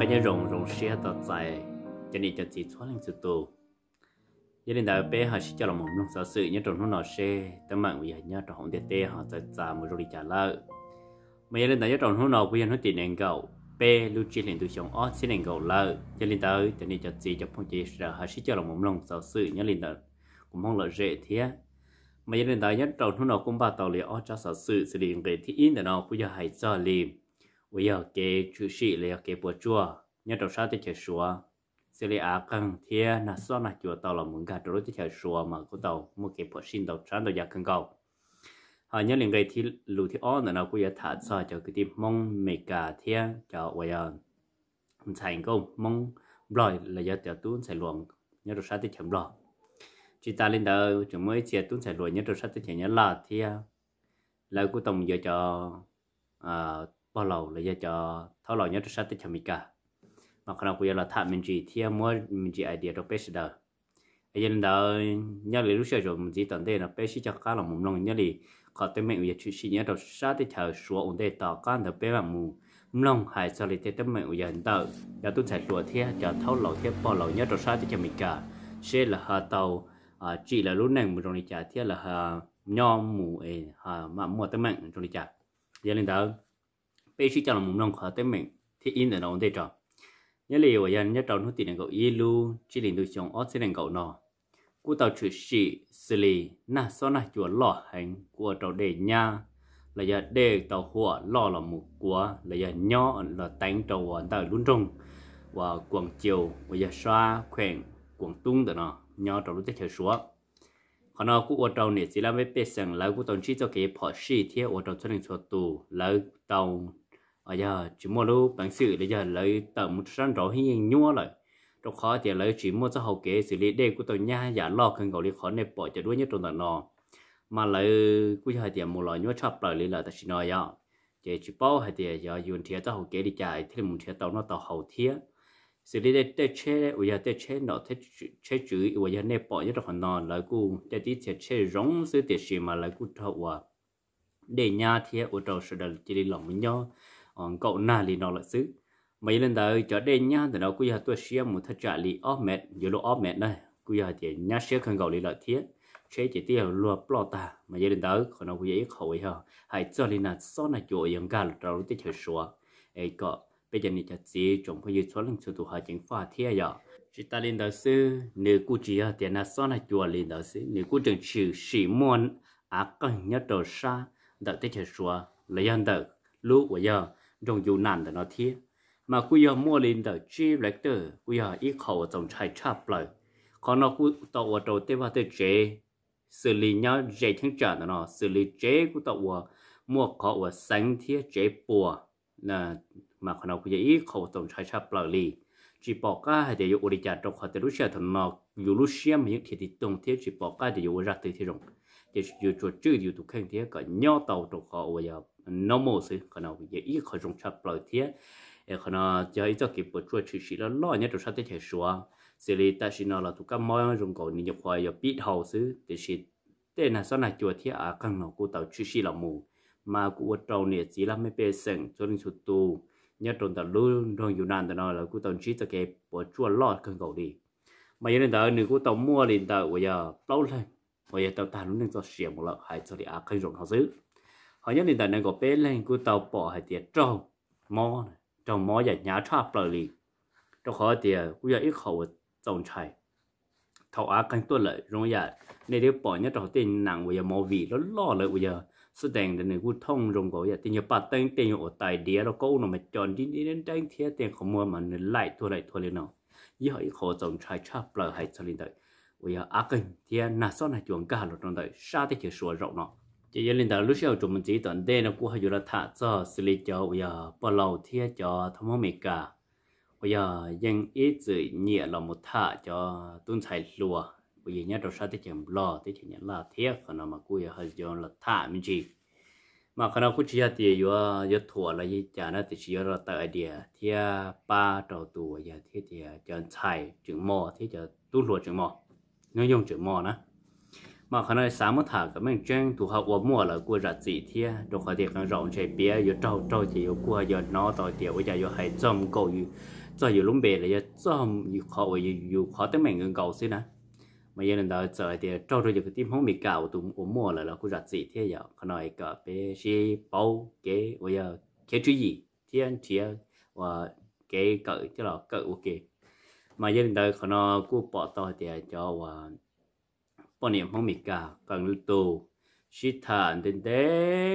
phải nhớ rồng rồng xe tờ dài cho nên cho chị thoát lên sự tù gia đình đại bé họ chỉ cho là một nông sở sự nhớ trồng nó xe tâm mạng vì nhớ trồng hồng tê tê họ tờ già một rồi trả lợ mà gia đình đại nhớ trồng nó bây nhân nó tiền nền gạo bé lưu chi lên từ sống ót xin nền gạo lợ gia đình đại cho nên cho chị cho phong chị sợ họ chỉ cho là một nông sở sự nhớ linh đại cũng mong lợi dễ thế mà gia đình đại nhớ trồng nó cũng bà tàu liền ót cho sở sự sự liền cái thì in đại nó bây giờ hãy cho liền 我要给出息了给伯做，你到啥的去说？sẽ lấy à cần thế là so là chùa tàu là muốn cả chỗ cái chùa mà có tàu một cái bộ xin tàu sáng tàu giá cần cầu họ nhớ liền cái thì lù thì on là nó giờ thả so cho cái tim mong mẹ cả thế cho bây giờ thành công mong rồi là giờ tiểu tuấn sẽ luồng nhớ được sáng tới chậm rồi chỉ ta lên đầu chúng mới chia tuấn sẽ luồng nhớ được sáng tới chậm nhớ là thì là cũng tổng giờ cho à bao lâu là giờ cho tháo lò nhớ cho sát tới chậm cả mà khi nào cũng là thả mình chỉ theo mỗi mình chỉ idea đó best đó bây giờ đó nhớ lấy lúc xưa rồi mình chỉ tận đây là best cho cá là mồm lòng nhớ lấy có tới mình giờ chỉ nhớ đó sát tới chờ số ổn đây tao cá được bé mà mù lòng hải sau lấy tới tới mình giờ đó giờ tôi chạy lúa theo cho tháo lò theo bao lâu nhất đó sát tới chậm cả sẽ là hà tàu à, chỉ là lúc này mình đi chợ theo là hà nho mù ấy à, hà mà mua tới mình đi chợ. giờ lên đó bây giờ cho là mùng nông khó tới mình thì in là nó đây trò nhớ lì vậy anh nhớ trò nó tiền cậu yêu lưu chỉ liền được chồng ót sẽ cậu nó cú tàu chữ sĩ xử lý na so na chùa lọ hành của tàu để nha là giờ để tàu hỏa lọ là một của là giờ nhỏ là tánh trầu tàu luôn trong và quảng chiều và giờ xoa khỏng quảng tung đó nó nhỏ trầu lúc tới chờ xuống còn nó cũng ở trầu này chỉ là mấy bê sừng là cũng tàu chỉ cho cái phò sĩ thế ở tàu cho nên cho tù là tàu ở giờ chỉ mua lúc bản sự bây giờ lấy tầm một trăm rồi hay nhua rồi trong khó thì lấy chỉ mua cho hậu kế xử lý đề của tôi nha giả lo cần gọi lý khó này bỏ cho đuôi nhất trong tận nó mà lấy cuối giờ thì một loại nhua chập lại lấy là ta chỉ nói ya dạ, chỉ chỉ bao hay thì giờ dạ, dùng thiệt cho hậu kế đi chạy thì một thiệt tàu nó tàu hậu thiệt xử lý đề tê chế bây giờ tê chế nó tê chế chữ bây giờ này bỏ nhất trong nó lấy cụ tê tí thiệt chế rong sự tiền gì mà lấy cụ thâu à để nhà thiệt ở trong sự đời chỉ đi lòng với nhau hòn cậu na lì nó là xứ mấy lần tới trở đến nhá từ đó cứ giờ tôi xia một thật trả lì óp mệt giờ lúc óp mệt này cứ giờ thì nhá xia không gạo lì lợi thiết chế chỉ tiêu lúa bỏ ta mà giờ đến tới còn nó cứ giấy khẩu ấy hả hãy cho lì nạt sau là chỗ yên cả rồi đầu tiết chơi xóa ấy cọ bây giờ này chặt gì chúng phải dự số lần số tụ hạ chính phá thiết giờ chỉ ta lên tới sư nếu cứ chỉ tiền là sau là chùa lên tới sư nếu cứ trường trừ sĩ môn ác cần nhất đầu xa đợi tiết chơi xóa lấy anh đợi lúc của giờ ตรงอยู่นานแต่นาทีมากูยอมมัวลินเดอร์จีเรกเตอร์กูยอมอีกเขาจงใช้ชาเปล่าขอนกูตัวโตเทว่าเตเจสื่ิลีเยาเจทั้งจานแต่นาสื่ิลีเจกูตัวมัวเขอว่าสังเทียเจปัวน่ะมาขอนกูยอมอีกเขาจงใช้ชาเปล่าลีจีปอก้าเดี๋ยวอุริจารตรงขอเตลุเชียถนนอยู่ลุเชียมยุทธิตรงเทียจีปอก้าเดี๋ยวอุรัตติที่ตรงเดี๋ยู่จุดจืดอยู่ถูกแข่งเทียก็เนาะเต่าตรงขอวยา normal sự còn nào dễ ít khỏi dùng chập lời thế còn nó chơi cho kịp bộ chuột chỉ chỉ là lo nhất rồi sao thế thể xóa xử lý ta chỉ nó là tụi các mối dùng cổ nhiều khoai giờ biết hậu sự để chỉ tên là sau này chuột thế à càng nào cô tàu chỉ chỉ là mù mà cô trâu này chỉ là mấy bé sừng cho nên chuột tu nhất trong tàu luôn trong dù nào tàu nó là cô tàu chỉ tàu kẹp bộ chuột lo càng cầu đi mà giờ nên tàu nếu cô tàu mua thì tàu bây giờ lâu lên bây giờ tàu ta luôn nên cho xỉa một lợn hay cho đi à càng dùng hậu sự họ nhất định tại nên có bé lên cứ tàu bỏ hay tiệt trâu mò trâu mò giải nhá chắp lời lì trong khó tiệt cứ giải ít khẩu tổng chạy thầu á canh tuân lợi rồi giờ nên để bỏ nhất trâu tiền nặng bây giờ mò vị nó lo lợi bây giờ sự đèn để nên cứ thông rồng cổ giờ tiền nhập bát tiền tiền ở tài địa nó câu nó mà chọn đi đi đến tranh thế tiền không mua mà nên lại thua lại thua lên nó giờ ít khẩu tổng chạy chắp lời hay cho lên tới bây giờ á canh tiệt nà sau này chuẩn cả rồi trong tới sao thì chỉ sửa rộng nó chỉ giờ linh đạo lúc sau chúng mình chỉ tận đây nó cũng hay là thả cho xử lý cho bây giờ bỏ lầu thiết cho thăm mong mệt cả bây giờ dân ít dự nhẹ là một thả cho tuân thải lùa bây giờ nhớ đầu sao tới chừng lo tới chừng nhớ là thiết còn nó mà cũng hay giờ là thả mình chỉ mà khi nào quốc chỉ thì yo yo thua là gì chả nó thì chỉ là tại địa thiết ba đầu tuổi giờ thì thì chọn thải chừng mò thì cho tuân lùa chừng mò nó dùng chừng mò nữa mà khả năng sáng mất thả cái mình trang thu học của mùa là của rạch dị thia đồ khởi tiệc càng rộng chạy bia yo trâu trâu thì yo của yo nó tỏi tiệc bây giờ yo hay chôm cầu yo cho yo lúng bề là yo chôm yo khó yo yo khó tới mình gần cầu xí nè mà giờ lần đó chờ thì trâu trâu yo cái tim không bị cào tụ của mùa là là của rạch dị thia yo khả năng cả bê xí bao cái, bây giờ kế chú gì thiên thiên và kế cỡ chứ là cỡ ok mà giờ lần đó khả năng của bỏ tỏi thì cho và ปนิมห้องมีกากังตูชิทานเต้นเต้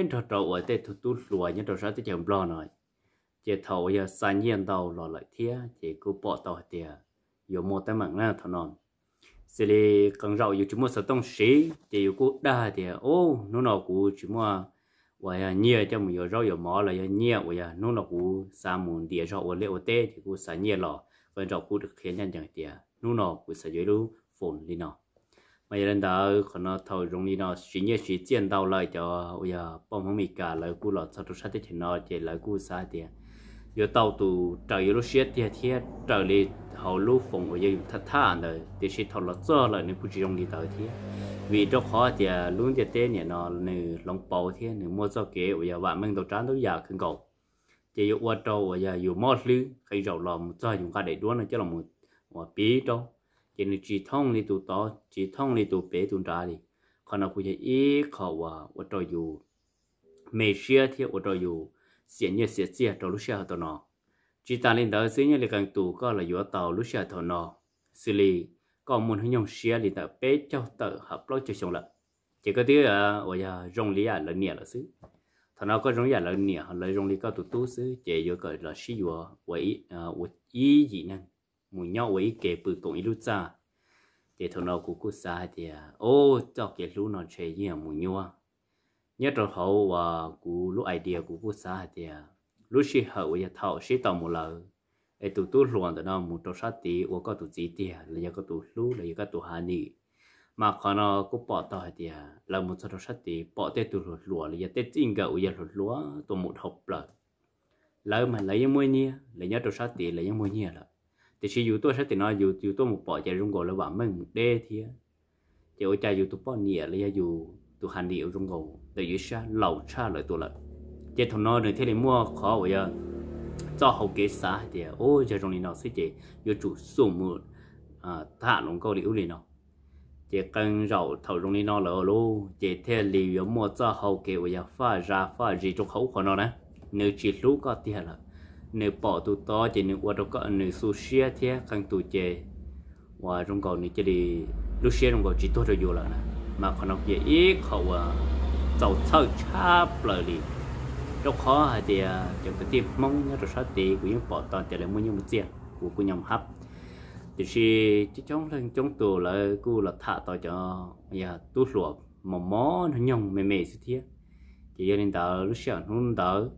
นทอดเอาเต้ทุตุหลัวเนี่ยทอดซาเต้เจียมปลอหน่อยเจียเถาอย่าสันเยียนเตาหล่อไหลเทียเจียกูปอเตาเตียอยู่โมแต่หมังหน้าถนนสิเลกังเราอยู่จุมัวสต้องสีเจียอยู่กูด่าเตียโอ้นู่นเอากูจุมัวว่าอย่าเนี่ยจะมึงอยู่เราอยู่หมอเลยอย่าเนี่ยว่าอย่านู่นเอากูสามุนเดียเราอวเลี้ยวเต้เจียกูสันเยียนหล่อกันเรากูเขียนยันอย่างเตียนู่นเอากูใส่ยูรูฝนลีนอ mà giờ đó khi nó thầu rung đi nó chỉ nhớ chỉ tiền đâu lại cho bây giờ bom không bị cả lại cú lọt sao tôi sát thì nó chỉ lại cú sai thì giờ tàu tụ trời yếu lúc xiết thì thì trời đi hậu lúc phòng bây giờ thật thà rồi thì sẽ thầu lọt cho lại nên cú chỉ rung đi tới thì vì cho khó thì à, luôn thì tên này nó nửa lòng bầu thì nửa mua cho kế bây giờ bạn mình đầu trán đầu già khẩn cầu chỉ yêu qua trâu bây giờ yêu mót lư khi rầu lòng cho chúng ta để đuối nó cho là một một bí trâu chỉ nên chỉ thông đi tụ tỏ chỉ thông đi tụ bé tụ ra đi còn nó cũng chỉ ít khó và ở đó dù mấy xe thì ở đó dù xiên nhớ xiết xiết trong lúc xe tụ nó chỉ ta lên đó xí nhớ là càng tụ có là vừa tàu lúc xe tụ nó xử lý còn muốn hướng nhung xe thì ta bé cho tờ hợp lối cho xong lại chỉ có thứ à ở giờ rong lý à là nhẹ là xứ thằng nào có rong nhà là nhẹ là rong lý có tụ tú xứ chỉ vừa gọi là xí vừa vậy ý gì năng mùi nhau ấy kể bự cũng ít ra để thằng nào cũng cứ xa thì ô cho cái lúc nó chơi gì mù nhau nhớ trong hậu và cú lúc idea của cô xã thì lúc xí hậu và thảo xí tàu một lần ai tụi tôi luôn đó nó một trâu sát tí và có tụi gì thì là do có tụi lúc là do có tụi hà nị mà còn nó có bỏ tao thì là một trâu sát tí bỏ tê tụi lụa lụa là do tê chính gạo và lụa lúa tụi một hộp là lỡ mà lấy những mối nia lấy nhớ trâu sát tí lấy những mối nia là thì chỉ dù tôi sẽ tin nói dù dù tôi một bỏ chạy rung gò là bảo mình một đê thì chỉ ôi cha dù bao bỏ nhẹ là dù tôi hành điệu rung gò để dù xa lâu xa lại tôi lại chỉ thằng nó được thế này mua khó vậy, cho hậu kế xã thì ôi giờ trong này nó sẽ chỉ yêu chủ số một à thả lồng câu điệu này nó chỉ cần rau thầu trong này nó là lô chỉ thế liệu mua cho hậu kế vậy phải ra phải gì trong khẩu của nó nè nếu chỉ lú có tiền là nếu bỏ tụ to chỉ nếu qua đâu có nếu sushi thì khăn tụ chế và trong cầu này chỉ đi lúc xe trong cầu chỉ tốt rồi vô là nè mà còn học dễ ít họ và tàu thơ cháp lời đi đâu khó hay thì chẳng có tìm mong nhớ rồi sao thì của những bỏ toàn tiền lại mua những một tiền của của nhầm hấp thì khi chỉ trong lần trong tù là cô là thả tao cho nhà tu sửa mà mó nó nhông mềm mềm xí thiệt chỉ nên tao lúc xe nó tao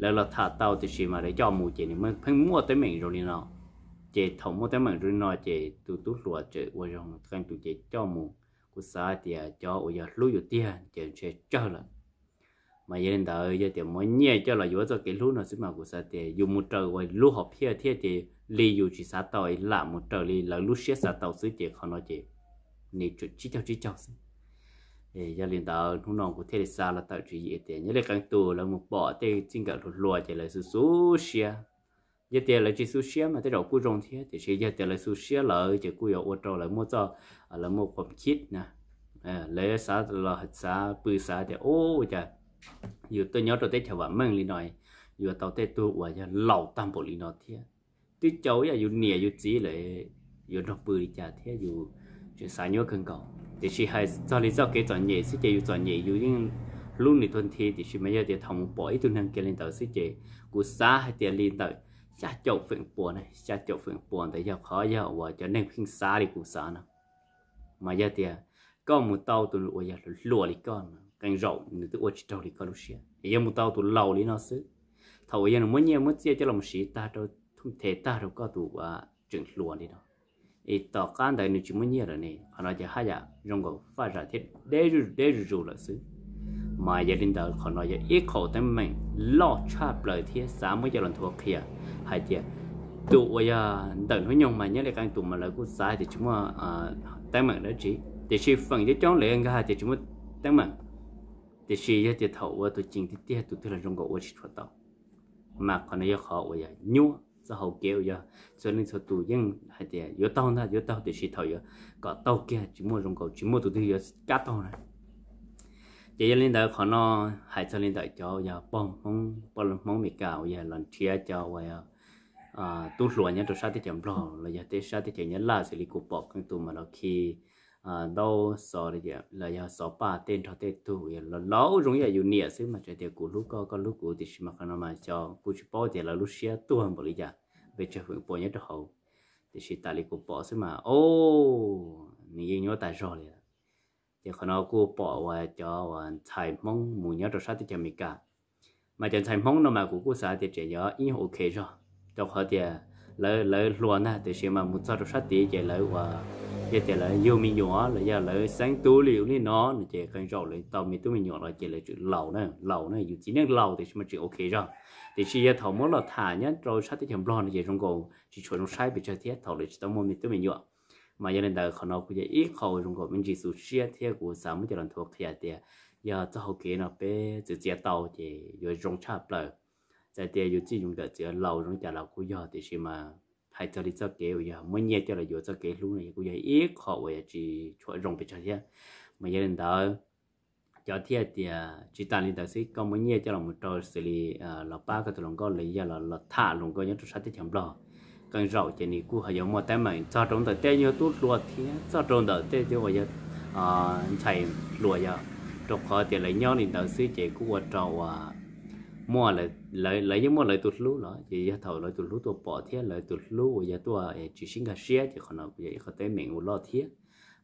แล้วเราถ้าเตาติชิมาได้จอมูเจนี่มันเพิ่งมั่วเต็มเหม่งตรงนี้เนาะเจถมมั่วเต็มเหม่งรุ่นนอเจตุตุหลัวเจอวยองกันตุเจจอมูกุสาเตียจออุยาลู่อยู่เตียเจเชเจ้าละมาเย็นดาวเยอะเตียมอเนี่ยเจ้าละอยู่จะเกลู่เนาะซึ่งมากุสาเตียอยู่มุเตอร์ไว้ลู่หอบเพียเทียเจลีอยู่จิสาเตอร์ละมุเตอร์ลีแล้วลู่เชียสาเตอร์ซื้อเจเขาเนาะเจนี่จุดชี้เจ้าชี้เจ้าซึ่ง gia đình đó nó nòng của thế xa là tạo chỉ gì thế nhớ là càng tù là một bỏ thế chính cả lột lùa chỉ là su su xia giờ tiền là chỉ su xia mà thế đầu cuối rong thì chỉ giờ tiền là su xia là chỉ cuối ở ô tô là mua cho à, là mua phẩm chít nè à, lấy xá là hạt xá bự xá thì ô chà dù tôi nhớ tôi thấy chả vả mừng lý nói dù tàu tê tôi quả cho lẩu tam bộ lý nó thế tôi cháu giờ dù nè dù chỉ lại dù bự chả thế dù chỉ sai nhớ cần cầu thì chỉ hay cho lý do cái chọn nhẹ sẽ chỉ chọn nhẹ dù những lúc này tuần thì thì chỉ mấy giờ thì thằng một bỏ ít tuần hàng lên tàu sẽ chỉ của xa hay tiền lên tàu cha chậu phượng buồn này cha chậu phượng buồn thì giờ khó giờ và cho nên khi xa đi cũng xa nữa mà giờ thì có một tàu tụi nó giờ lùa đi con càng rộng nữa tụi chỉ tàu đi con lúc xưa giờ một tàu tụi lâu đi nó xứ thầu giờ nó muốn nhiều muốn chia cho lòng sĩ ta đâu thung thể ta đâu có tụi trưởng lùa đi đâu ý tỏ can đại nữ chỉ muốn nhớ rồi nè họ nói hả dạ rong gò pha ra thế để rủ để rủ là xứ mà gia đình đời họ nói ít khổ tới mình lo cha lời thế xã mới cho lần thua kia hay chứ tụ bây giờ đợt nó nhung mà nhớ lại càng tụ mà lại của xã thì chúng mà à, tới mình đó chỉ thì khi phần cho chọn lại anh cái thì chúng mà tới mình thì khi giờ thì thầu tụ chính thì tiếc tụ tức là rong gò ô chỉ thuật tao mà còn nó giờ họ bây giờ nhua cho hậu giờ cho nên số tụ dân hay thì yếu tao na yếu tao thì xịt thổi có tao kia chỉ mua rồng cầu chỉ mua tụ thì cá tao này chỉ lên đó khó nó hay cho lên đó cho giờ bông mong bông mong mì cào giờ lần chia cho vậy à tu lúa nhá tụ sát thì chậm lo rồi giờ tết sát thì chậm nhá là xử lý cục bọc cái tụ mà nó khi Ờ, đâu sợ sọ thì là giờ sợ ba tên thọ tên tu là lão giống như là nhẹ xứ mà trời tiệc của lúc có con lúc cũ thì mà con mà cho của chú bao thì là lúc xia tu hơn bởi giờ về chơi hưởng bộ nhất hậu thì xí tài của bỏ xứ mà ô nhìn nhớ tại rồi là thì con nó của bỏ và cho và thải mong mù nhớ rồi sát thì cho mình cả mà chẳng thải mong nó mà của cô xã thì chỉ giờ ít ok rồi cho họ thì à, lỡ lỡ luôn á thì xí mà muốn sao rồi sát thì chỉ lỡ và giờ thì là yêu mình nhỏ là giờ là sáng tối liệu nên nó là chỉ cần rau lấy tàu mình tú mình nhỏ là chỉ là chuyện lẩu này lẩu này dù chỉ nên lẩu thì mà chữ ok rồi thì chỉ giờ thầu mới là thả nhá rồi sát tới chấm lon là chỉ trong cổ chỉ chuẩn sai bị chơi thiết thầu lấy tàu mình tú mình nhỏ mà giờ nên đời khó nó cũng chỉ ít khẩu trong cổ mình chỉ số chia thiết của sáng mới chỉ làm thuộc thiệt thì giờ cho học kế nó bé chỉ chia tàu thì rồi trong chạp lại giờ thì dù chỉ dùng đợt chỉ lẩu trong chả lẩu của giờ thì chỉ mà hay cho đi cho kế giờ mới nhẹ cho là vừa cho kế luôn này cũng giờ ít khó vậy chỉ chỗ rộng bị cho thế mà giờ đến đó cho thế thì à, chỉ ta lên đó sẽ có mới nhẹ cho là một trò xử lý là ba cái tụi lòng lấy giờ là là thả lòng coi những tụi sát tiếp theo lo. cần rậu trên này cũng hay giống một tấm mình cho trong đó tay nhớ tốt luôn thì cho trong đó tay cho vậy giờ chạy lùa giờ trong khó thì lấy nhau thì đó sẽ chỉ cũng qua trò มัวเลยเลยเลยยังมัวเลยตุลุเนาะยี่ยาเถาเลยตุลุตัวปอเทียเลยตุลุเยาตัวเอจิชิงกาเชียจะขนาดยี่เขาเต้เหม่งอุลอเทีย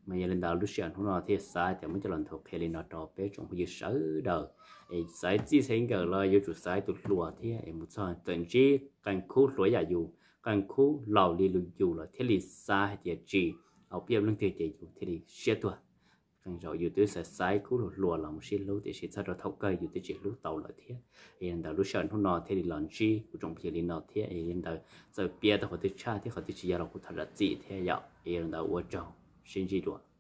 มันยังเล่นดาวลุเชียนหัวนเทียสายแต่ไม่จะหลองถูกเคลินอตอเป้จงพยุสเดอร์เอสายจีเซิงเกอร์เลยยุจุสายตุลัวเทียเอมุซอนตันจีกันคู่สวยยาอยู่กันคู่เหล่าลีลุอยู่เลยเทียลิสายเดียจีเอาเปรียบเรื่องเทียจีอยู่เทลิเชียตัว càng rồi dù tới sẽ sai cú lột lùa lòng xin lú thì sẽ thật rồi thấu cây dù tới chỉ lú tàu lại thế hiện đầu lúc sẵn hôm nọ thì đi chi của trong phía lên nọ thế hiện đầu giờ bia tao có tới cha thì có tới chỉ là của thật là gì thế vậy hiện đầu ở chồng xin gì được